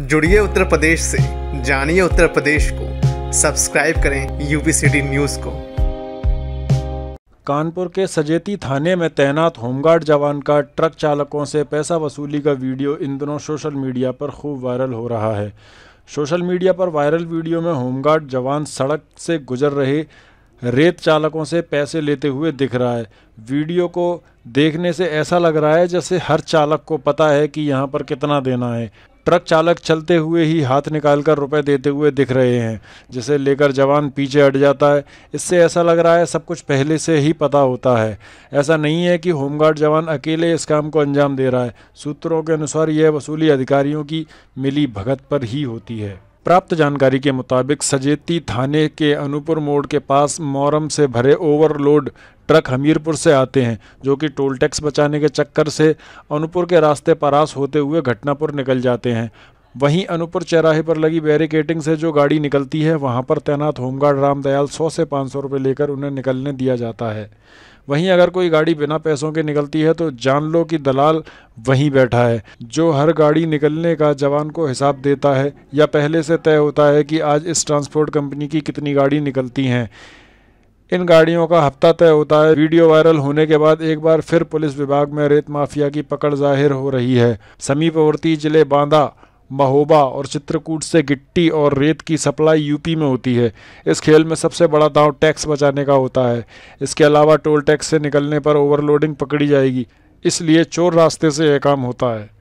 जुड़िए उत्तर प्रदेश से जानिए उत्तर प्रदेश को सब्सक्राइब करें यूपी सिटी न्यूज़ को कानपुर के सजेती थाने में तैनात होमगार्ड जवान का ट्रक चालकों से पैसा वसूली का वीडियो इन दिनों सोशल मीडिया पर खूब वायरल हो रहा है सोशल मीडिया पर वायरल वीडियो में होमगार्ड जवान सड़क से गुजर रहे रेत चालकों से पैसे लेते हुए दिख रहा है वीडियो को देखने से ऐसा लग रहा है जैसे हर चालक को पता है कि यहाँ पर कितना देना है ट्रक चालक चलते हुए ही हाथ निकालकर रुपए देते हुए दिख रहे हैं जिसे लेकर जवान पीछे हट जाता है इससे ऐसा लग रहा है सब कुछ पहले से ही पता होता है ऐसा नहीं है कि होमगार्ड जवान अकेले इस काम को अंजाम दे रहा है सूत्रों के अनुसार यह वसूली अधिकारियों की मिली भगत पर ही होती है प्राप्त जानकारी के मुताबिक सजेती थाने के अनूपुर मोड़ के पास मोरम से भरे ओवरलोड ट्रक हमीरपुर से आते हैं जो कि टोल टैक्स बचाने के चक्कर से अनूपुर के रास्ते परास होते हुए घटनापुर निकल जाते हैं वहीं अनूपपुर चौराहे पर लगी बैरिकेटिंग से जो गाड़ी निकलती है वहां पर तैनात होमगार्ड रामदयाल 100 से 500 रुपए लेकर उन्हें निकलने दिया जाता है वहीं अगर कोई गाड़ी बिना पैसों के निकलती है तो जान लो कि दलाल वहीं बैठा है जो हर गाड़ी निकलने का जवान को हिसाब देता है या पहले से तय होता है कि आज इस ट्रांसपोर्ट कंपनी की कितनी गाड़ी निकलती हैं इन गाड़ियों का हफ्ता तय होता है वीडियो वायरल होने के बाद एक बार फिर पुलिस विभाग में रेत माफिया की पकड़ जाहिर हो रही है समीपवर्ती जिले बांदा महोबा और चित्रकूट से गिट्टी और रेत की सप्लाई यूपी में होती है इस खेल में सबसे बड़ा दांव टैक्स बचाने का होता है इसके अलावा टोल टैक्स से निकलने पर ओवरलोडिंग पकड़ी जाएगी इसलिए चोर रास्ते से यह काम होता है